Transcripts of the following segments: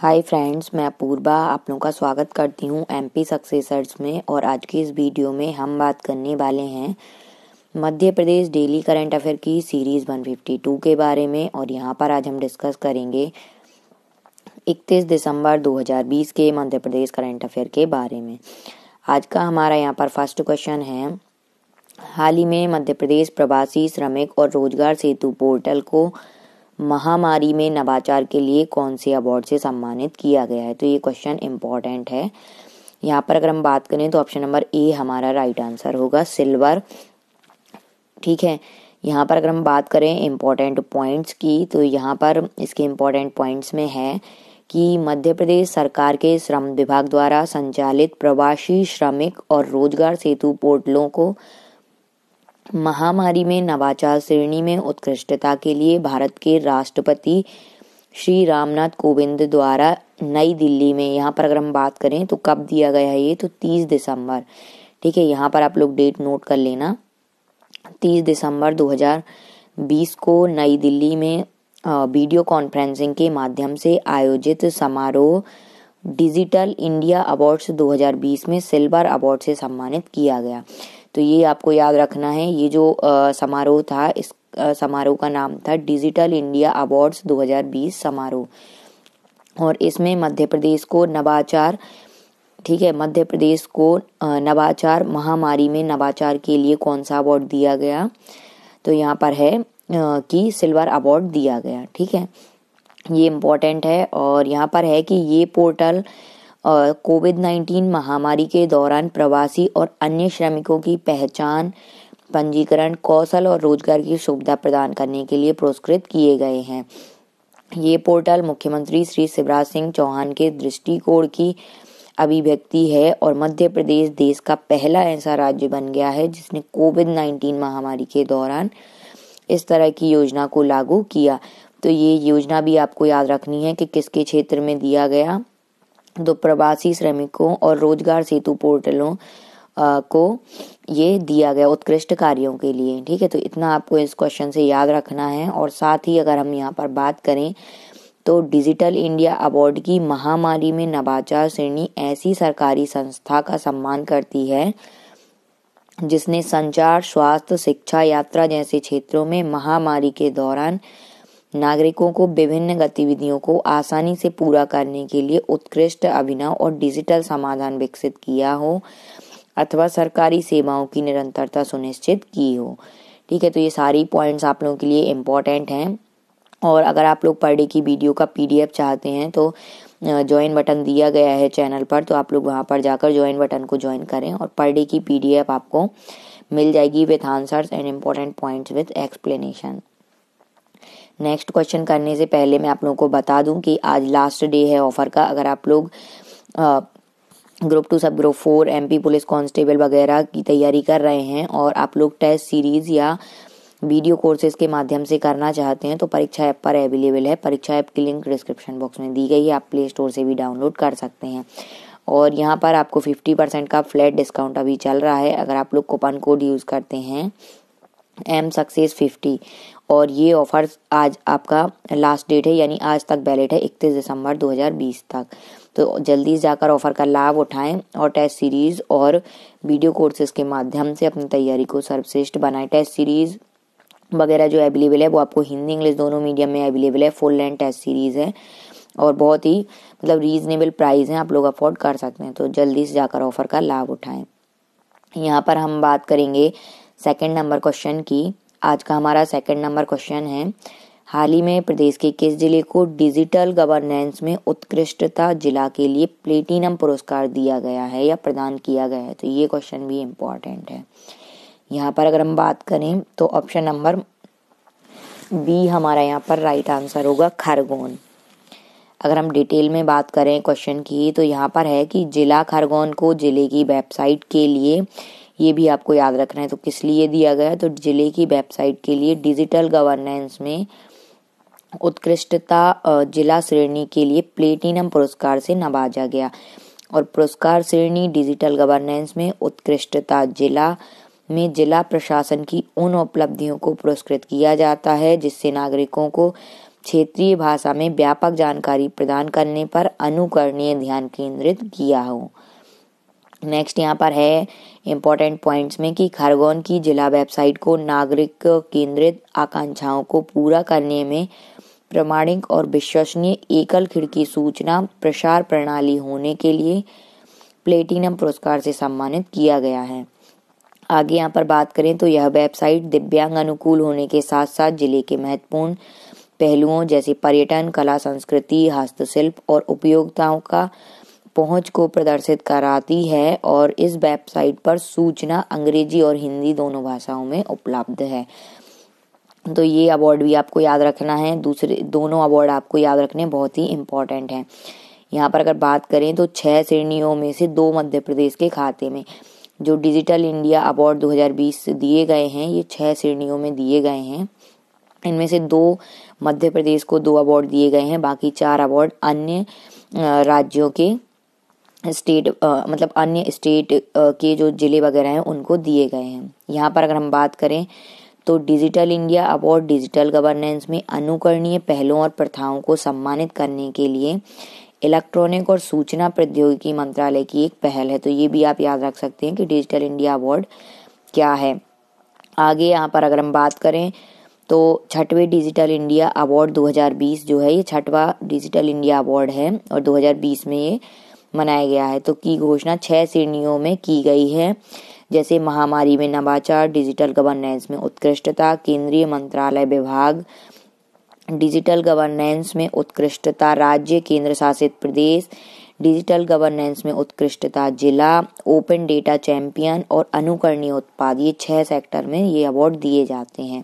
hi friends मैं पूर्वा आप लोगों का स्वागत करती हूँ एम पी सक्सेसर्स में और आज की इस वीडियो में हम बात करने वाले हैं Madhya Pradesh daily current affair की सीरीज़ 152 के बारे में और यहाँ पर आज हम डिस्कस करेंगे 31 दिसंबर 2020 के मध्य प्रदेश करंट अफेयर के बारे में आज का हमारा यहाँ पर फर्स्ट क्वेश्चन है हाल ही में मध्य प्रदेश प्रवासी श्रमिक और रोजगार सेतु पोर्टल को महामारी में नवाचार के लिए कौन से अवार्ड से सम्मानित किया गया है तो ये क्वेश्चन इम्पॉर्टेंट है यहाँ पर अगर हम बात करें तो ऑप्शन नंबर ए हमारा राइट आंसर होगा सिल्वर ठीक है यहाँ पर अगर हम बात करें इम्पोर्टेंट पॉइंट्स की तो यहाँ पर इसके इम्पोर्टेंट पॉइंट्स में है कि मध्य प्रदेश सरकार के श्रम विभाग द्वारा संचालित प्रवासी श्रमिक और रोजगार सेतु पोर्टलों को महामारी में नवाचार श्रेणी में उत्कृष्टता के लिए भारत के राष्ट्रपति श्री रामनाथ कोविंद द्वारा नई दिल्ली में यहाँ पर अगर हम बात करें तो कब दिया गया है ये तो तीस दिसंबर ठीक है यहाँ पर आप लोग डेट नोट कर लेना तीस दिसंबर 2020 को नई दिल्ली में वीडियो कॉन्फ्रेंसिंग के माध्यम से आयोजित समारोह डिजिटल इंडिया अवार्ड्स 2020 में सिल्वर अवार्ड से सम्मानित किया गया तो ये आपको याद रखना है ये जो समारोह था इस समारोह का नाम था डिजिटल इंडिया अवार्ड्स 2020 समारोह और इसमें मध्य प्रदेश को नवाचार ठीक है मध्य प्रदेश को नवाचार महामारी में नवाचार के लिए कौन सा अवार्ड दिया गया तो यहाँ पर है कि सिल्वर अवार्ड दिया गया ठीक है ये इम्पोर्टेंट है और यहाँ पर है कि ये पोर्टल कोविड नाइन्टीन महामारी के दौरान प्रवासी और अन्य श्रमिकों की पहचान पंजीकरण कौशल और रोजगार की सुविधा प्रदान करने के लिए पुरस्कृत किए गए हैं ये पोर्टल मुख्यमंत्री श्री शिवराज सिंह चौहान के दृष्टिकोण की अभिव्यक्ति है और मध्य प्रदेश देश का पहला ऐसा राज्य बन गया है जिसने कोविड नाइन्टीन महामारी के दौरान इस तरह की योजना को लागू किया तो ये योजना भी आपको याद रखनी है कि किसके क्षेत्र में दिया गया तो प्रवासी श्रमिकों और रोजगार सेतु पोर्टलों को ये दिया गया उत्कृष्ट कार्यों के लिए ठीक है तो इतना आपको इस क्वेश्चन से याद रखना है और साथ ही अगर हम यहाँ पर बात करें तो डिजिटल इंडिया अवार्ड की महामारी में नवाचार श्रेणी ऐसी सरकारी संस्था का सम्मान करती है जिसने संचार स्वास्थ्य शिक्षा यात्रा जैसे क्षेत्रों में महामारी के दौरान नागरिकों को विभिन्न गतिविधियों को आसानी से पूरा करने के लिए उत्कृष्ट अभिनव और डिजिटल समाधान विकसित किया हो अथवा सरकारी सेवाओं की निरंतरता सुनिश्चित की हो ठीक है तो ये सारी पॉइंट्स आप लोगों के लिए इम्पॉर्टेंट हैं और अगर आप लोग पर डे की वीडियो का पीडीएफ चाहते हैं तो ज्वाइन बटन दिया गया है चैनल पर तो आप लोग वहाँ पर जाकर ज्वाइन बटन को ज्वाइन करें और पर डे की पीडीएफ आपको मिल जाएगी with answers and important points with explanation next question करने से पहले मैं आप लोगों को बता दूं कि आज लास्ट डे है ऑफर का अगर आप लोग group two sub group four M police constable वगैरह की तैयारी कर रहे हैं और आप लोग टेस्ट सीरीज या वीडियो कोर्सेज के माध्यम से करना चाहते हैं तो परीक्षा ऐप पर अवेलेबल है परीक्षा ऐप की लिंक डिस्क्रिप्शन बॉक्स में दी गई है आप प्ले स्टोर से भी डाउनलोड कर सकते हैं और यहाँ पर आपको फिफ्टी परसेंट का फ्लैट डिस्काउंट अभी चल रहा है अगर आप लोग कूपन कोड यूज़ करते हैं एम सक्सेस फिफ्टी और ये ऑफ़र आज आपका लास्ट डेट है यानी आज तक वैलिड है इकतीस दिसंबर 2020 तक तो जल्दी जाकर ऑफ़र का लाभ उठाएं और टेस्ट सीरीज़ और वीडियो कोर्सेज के माध्यम से अपनी तैयारी को सर्वश्रेष्ठ बनाएं टेस्ट सीरीज़ वगैरह जो अवेलेबल है वो आपको हिंदी इंग्लिश दोनों मीडियम में अवेलेबल है फुल लैंड टेस्ट सीरीज़ है और बहुत ही मतलब रीजनेबल प्राइस है आप लोग अफोर्ड कर सकते हैं तो जल्दी से जाकर ऑफ़र का लाभ उठाएं यहाँ पर हम बात करेंगे सेकेंड नंबर क्वेश्चन की आज का हमारा सेकंड नंबर क्वेश्चन है हाल ही में प्रदेश के किस जिले को डिजिटल गवर्नेंस में उत्कृष्टता जिला के लिए प्लेटिनम पुरस्कार दिया गया है या प्रदान किया गया है तो ये क्वेश्चन भी इम्पोर्टेंट है यहाँ पर अगर हम बात करें तो ऑप्शन नंबर बी हमारा यहाँ पर राइट आंसर होगा खरगोन अगर हम डिटेल में बात करें क्वेश्चन की तो यहाँ पर है कि जिला खरगोन को जिले की वेबसाइट के लिए ये भी आपको याद रखना है तो किस लिए दिया गया तो जिले की वेबसाइट के लिए डिजिटल गवर्नेंस में उत्कृष्टता जिला श्रेणी के लिए प्लेटिनम पुरस्कार से नवाजा गया और पुरस्कार श्रेणी डिजिटल गवर्नेंस में उत्कृष्टता जिला में जिला प्रशासन की उन उपलब्धियों को पुरस्कृत किया जाता है जिससे नागरिकों को क्षेत्रीय भाषा में व्यापक जानकारी प्रदान करने पर अनुकरणीय ध्यान केंद्रित किया हो नेक्स्ट यहाँ पर है इम्पोर्टेंट पॉइंट्स में कि खरगोन की जिला वेबसाइट को नागरिक केंद्रित आकांक्षाओं को पूरा करने में प्रमाणिक और विश्वसनीय एकल खिड़की सूचना प्रसार प्रणाली होने के लिए प्लेटिनम पुरस्कार से सम्मानित किया गया है आगे यहाँ पर बात करें तो यह वेबसाइट दिव्यांग अनुकूल होने के साथ साथ जिले के महत्वपूर्ण पहलुओं जैसे पर्यटन कला संस्कृति हस्तशिल्प और उपयोगिताओं का पहुंच को प्रदर्शित कराती है और इस वेबसाइट पर सूचना अंग्रेजी और हिंदी दोनों भाषाओं में उपलब्ध है तो ये अवार्ड भी आपको याद रखना है दूसरे दोनों अवार्ड आपको याद रखने बहुत ही इम्पोर्टेंट हैं यहाँ पर अगर बात करें तो छः श्रेणियों में से दो मध्य प्रदेश के खाते में जो डिजिटल इंडिया अवार्ड 2020 दिए गए हैं ये छः श्रेणियों में दिए गए हैं इनमें से दो मध्य प्रदेश को दो अवार्ड दिए गए हैं बाकी चार अवार्ड अन्य राज्यों के स्टेट uh, मतलब अन्य स्टेट uh, के जो ज़िले वगैरह हैं उनको दिए गए हैं यहाँ पर अगर हम बात करें तो digital India award digital governance में अनुकरणीय पहलों और प्रथाओं को सम्मानित करने के लिए इलेक्ट्रॉनिक और सूचना प्रौद्योगिकी मंत्रालय की एक पहल है तो ये भी आप याद रख सकते हैं कि डिजिटल इंडिया अवार्ड क्या है आगे यहाँ पर अगर हम बात करें तो छठवें डिजिटल इंडिया अवार्ड 2020 जो है ये छठवा डिजिटल इंडिया अवार्ड है और 2020 में ये मनाया गया है तो की घोषणा छह श्रेणियों में की गई है जैसे महामारी में नवाचार डिजिटल गवर्नेंस में उत्कृष्टता केंद्रीय मंत्रालय विभाग डिजिटल गवर्नेंस में उत्कृष्टता राज्य केंद्र शासित प्रदेश डिजिटल गवर्नेंस में उत्कृष्टता जिला ओपन डेटा चैंपियन और अनुकरणीय उत्पाद ये छह सेक्टर में ये अवार्ड दिए जाते हैं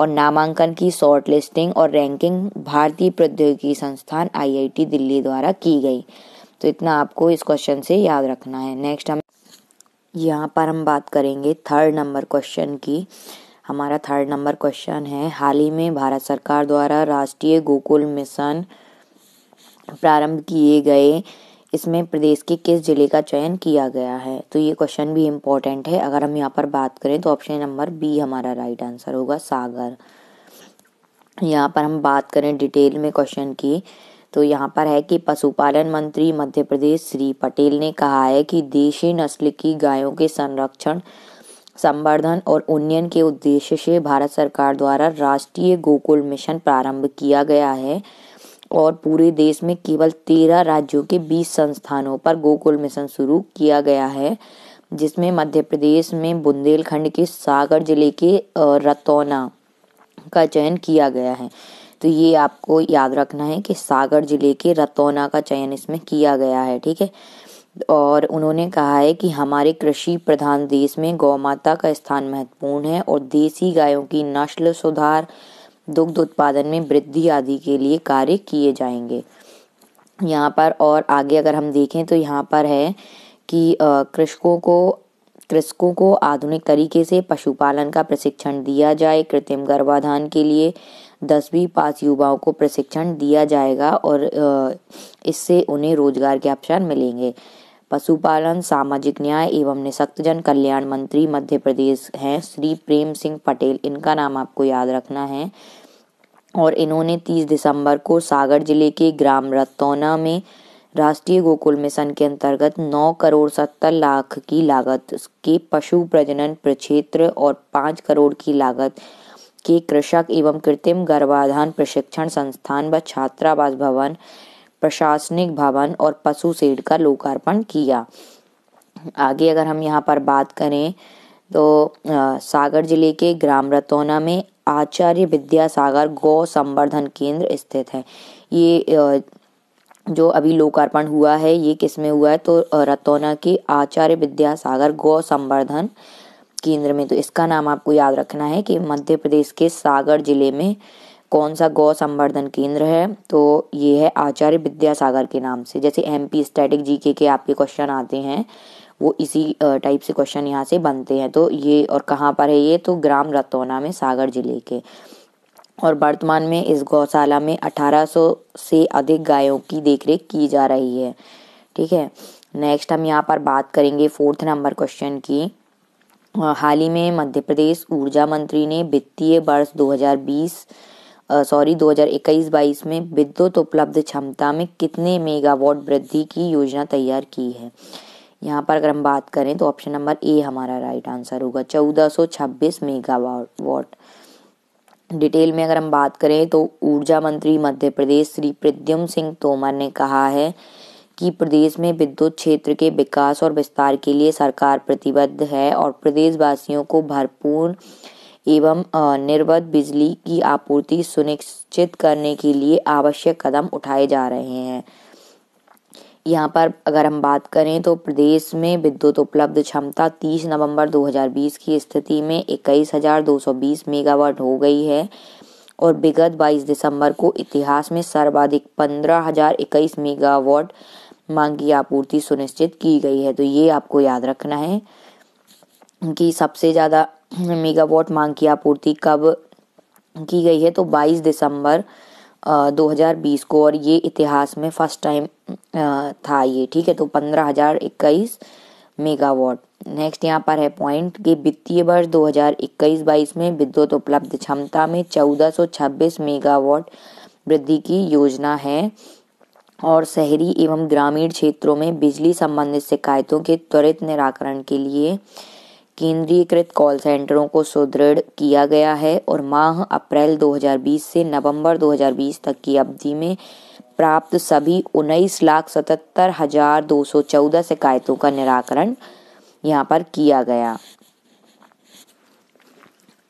और नामांकन की शॉर्ट लिस्टिंग और रैंकिंग भारतीय प्रौद्योगिकी संस्थान आईआईटी दिल्ली द्वारा की गई तो इतना आपको इस क्वेश्चन से याद रखना है नेक्स्ट हम यहाँ पर हम बात करेंगे थर्ड नंबर क्वेश्चन की हमारा थर्ड नंबर क्वेश्चन है हाल ही में भारत सरकार द्वारा राष्ट्रीय गोकुल मिशन प्रारंभ किए गए इसमें प्रदेश के किस जिले का चयन किया गया है तो ये क्वेश्चन भी इम्पोर्टेंट है अगर हम यहाँ पर बात करें तो ऑप्शन नंबर बी हमारा राइट आंसर होगा सागर यहाँ पर हम बात करें डिटेल में क्वेश्चन की तो यहाँ पर है कि पशुपालन मंत्री मध्य प्रदेश श्री पटेल ने कहा है कि देशी नस्ल की गायों के संरक्षण संवर्धन और उन्नयन के उद्देश्य से भारत सरकार द्वारा राष्ट्रीय गोकुल मिशन प्रारंभ किया गया है और पूरे देश में केवल तेरह राज्यों के बीस संस्थानों पर गोकुल मिशन शुरू किया गया है जिसमें मध्य प्रदेश में बुंदेलखंड के सागर जिले के रतौना का चयन किया गया है तो ये आपको याद रखना है कि सागर जिले के रतौना का चयन इसमें किया गया है ठीक है और उन्होंने कहा है कि हमारे कृषि प्रधान देश में गौमाता का स्थान महत्वपूर्ण है और देसी गायों की नस्ल सुधार दुग्ध उत्पादन में वृद्धि आदि के लिए कार्य किए जाएंगे यहाँ पर और आगे अगर हम देखें तो यहाँ पर है कि कृषकों को कृषकों को आधुनिक तरीके से पशुपालन का प्रशिक्षण दिया जाए कृत्रिम गर्भाधान के लिए दसवीं पास युवाओं को प्रशिक्षण दिया जाएगा और इससे उन्हें रोजगार के अवसर मिलेंगे पशुपालन सामाजिक न्याय एवं निशक्त जन कल्याण मंत्री मध्य प्रदेश हैं श्री प्रेम सिंह पटेल इनका नाम आपको याद रखना है और इन्होंने 30 दिसंबर को सागर जिले के ग्राम रतौना में राष्ट्रीय गोकुल मिशन के अंतर्गत 9 करोड़ 70 लाख की लागत के पशु प्रजनन प्रक्षेत्र और 5 करोड़ की लागत कि कृषक एवं कृत्रिम गर्भाधान प्रशिक्षण संस्थान व छात्रावास भवन प्रशासनिक भवन और पशु सेड का लोकार्पण किया आगे अगर हम यहाँ पर बात करें तो सागर जिले के ग्राम रतौना में आचार्य विद्यासागर गौ संवर्धन केंद्र स्थित है ये जो अभी लोकार्पण हुआ है ये किस में हुआ है तो रतौना के आचार्य विद्यासागर गौ संवर्धन केंद्र में तो इसका नाम आपको याद रखना है कि मध्य प्रदेश के सागर जिले में कौन सा गौ संवर्धन केंद्र है तो ये है आचार्य विद्यासागर के नाम से जैसे M P static G K, के आपके क्वेश्चन आते हैं वो इसी टाइप से क्वेश्चन यहाँ से बनते हैं तो ये और कहाँ पर है ये तो ग्राम रतौना में सागर जिले के और वर्तमान में इस गौशाला में 1800 से अधिक गायों की देखरेख की जा रही है ठीक है नेक्स्ट हम यहाँ पर बात करेंगे फोर्थ नंबर क्वेश्चन की हाल ही में मध्य प्रदेश ऊर्जा मंत्री ने वित्तीय वर्ष 2020 सॉरी 2021-22 में विद्युत उपलब्ध क्षमता में कितने मेगावाट वृद्धि की योजना तैयार की है यहाँ पर अगर हम बात करें तो ऑप्शन नंबर ए हमारा राइट आंसर होगा 1426 मेगावाट डिटेल में अगर हम बात करें तो ऊर्जा मंत्री मध्य प्रदेश श्री प्रद्युम सिंह तोमर ने कहा है कि प्रदेश में विद्युत क्षेत्र के विकास और विस्तार के लिए सरकार प्रतिबद्ध है और प्रदेशवासियों को भरपूर एवं निर्बाध बिजली की आपूर्ति सुनिश्चित करने के लिए आवश्यक कदम उठाए जा रहे हैं यहाँ पर अगर हम बात करें तो प्रदेश में विद्युत उपलब्ध क्षमता 30 नवंबर 2020 की स्थिति में 21,220 मेगावाट हो गई है और विगत 22 दिसंबर को इतिहास में सर्वाधिक पंद्रह मेगावाट मांग की आपूर्ति सुनिश्चित की गई है तो ये आपको याद रखना है कि सबसे ज़्यादा मेगावाट मांग की आपूर्ति कब की गई है तो 22 दिसंबर 2020 को और ये इतिहास में फर्स्ट टाइम था ये ठीक है तो इक्कीस मेगावाट नेक्स्ट यहाँ पर है पॉइंट कि वित्तीय वर्ष 2021-22 में विद्युत उपलब्ध क्षमता में 1426 मेगावाट वृद्धि की योजना है और शहरी एवं ग्रामीण क्षेत्रों में बिजली संबंधित शिकायतों के त्वरित निराकरण के लिए केंद्रीयकृत कॉल सेंटरों को सुदृढ़ किया गया है और माह अप्रैल 2020 से नवंबर 2020 तक की अवधि में प्राप्त सभी उन्नीस लाख सतहत्तर हजार दो सौ चौदह शिकायतों का निराकरण यहाँ पर किया गया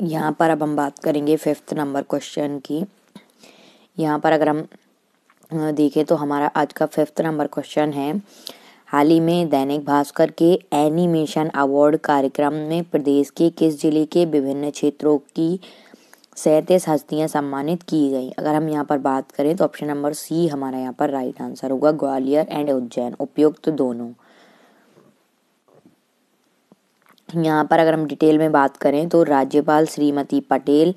यहाँ पर अब हम बात करेंगे फिफ्थ नंबर क्वेश्चन की यहाँ पर अगर हम देखें तो हमारा आज का फिफ्थ नंबर क्वेश्चन है हाल ही में दैनिक भास्कर के एनिमेशन अवार्ड कार्यक्रम में प्रदेश के किस जिले के विभिन्न क्षेत्रों की सैंतीस हस्तियां सम्मानित की गई अगर हम यहाँ पर बात करें तो ऑप्शन नंबर सी हमारा यहाँ पर राइट आंसर होगा ग्वालियर एंड उज्जैन उपयुक्त तो दोनों यहाँ पर अगर हम डिटेल में बात करें तो राज्यपाल श्रीमती पटेल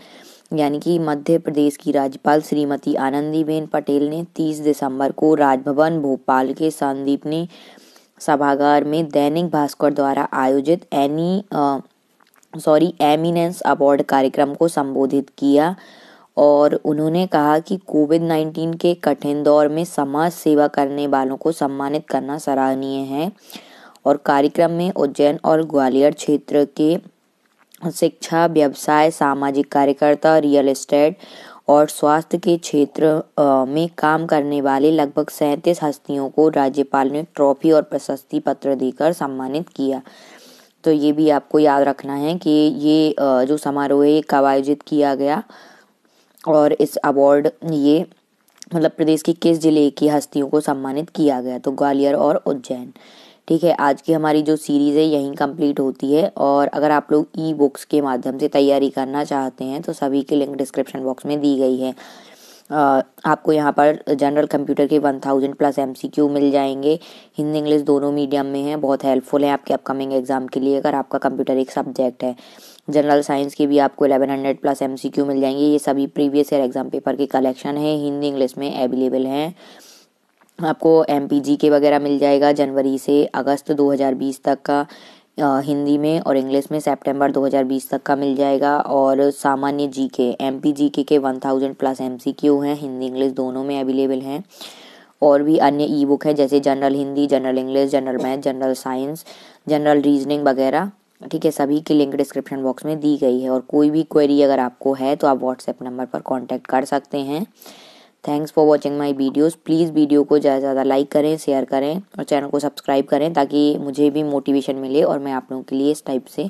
यानी कि मध्य प्रदेश की राज्यपाल श्रीमती आनंदीबेन पटेल ने 30 दिसंबर को राजभवन भोपाल के संदीपनी सभागार में दैनिक भास्कर द्वारा आयोजित एनी सॉरी एमिनेंस अवार्ड कार्यक्रम को संबोधित किया और उन्होंने कहा कि कोविड नाइन्टीन के कठिन दौर में समाज सेवा करने वालों को सम्मानित करना सराहनीय है और कार्यक्रम में उज्जैन और ग्वालियर क्षेत्र के शिक्षा व्यवसाय सामाजिक कार्यकर्ता रियल एस्टेट और स्वास्थ्य के क्षेत्र में काम करने वाले लगभग सैंतीस हस्तियों को राज्यपाल ने ट्रॉफी और प्रशस्ति पत्र देकर सम्मानित किया तो ये भी आपको याद रखना है कि ये जो समारोह है कब आयोजित किया गया और इस अवार्ड ये मतलब प्रदेश की किस जिले की हस्तियों को सम्मानित किया गया तो ग्वालियर और उज्जैन ठीक है आज की हमारी जो सीरीज़ है यहीं कंप्लीट होती है और अगर आप लोग ई बुक्स के माध्यम से तैयारी करना चाहते हैं तो सभी की लिंक डिस्क्रिप्शन बॉक्स में दी गई है आपको यहाँ पर जनरल कंप्यूटर के one thousand plus M C Q मिल जाएंगे हिंदी इंग्लिश दोनों मीडियम में हैं बहुत हेल्पफुल है आपके अपकमिंग एग्जाम के लिए अगर आपका कंप्यूटर एक सब्जेक्ट है जनरल साइंस के भी आपको eleven hundred plus M C Q मिल जाएंगे ये सभी प्रीवियस ईयर एग्ज़ाम पेपर के कलेक्शन है हिंदी इंग्लिश में अवेलेबल हैं आपको एम पी जी के वगैरह मिल जाएगा जनवरी से अगस्त 2020 तक का हिंदी में और इंग्लिश में सितंबर 2020 तक का मिल जाएगा और सामान्य जी के एम पी जी के के one thousand plus M C Q हैं हिंदी इंग्लिश दोनों में अवेलेबल हैं और भी अन्य ई बुक हैं जैसे general Hindi general English general math general science general reasoning वगैरह ठीक है सभी की लिंक डिस्क्रिप्शन बॉक्स में दी गई है और कोई भी क्वेरी अगर आपको है तो आप व्हाट्सएप नंबर पर कॉन्टैक्ट कर सकते हैं thanks for watching my videos please video को ज़्यादा से ज़्यादा लाइक करें शेयर करें और चैनल को सब्सक्राइब करें ताकि मुझे भी मोटिवेशन मिले और मैं आप लोगों के लिए इस टाइप से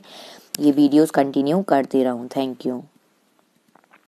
ये वीडियोज़ कंटिन्यू करती रहूँ थैंक यू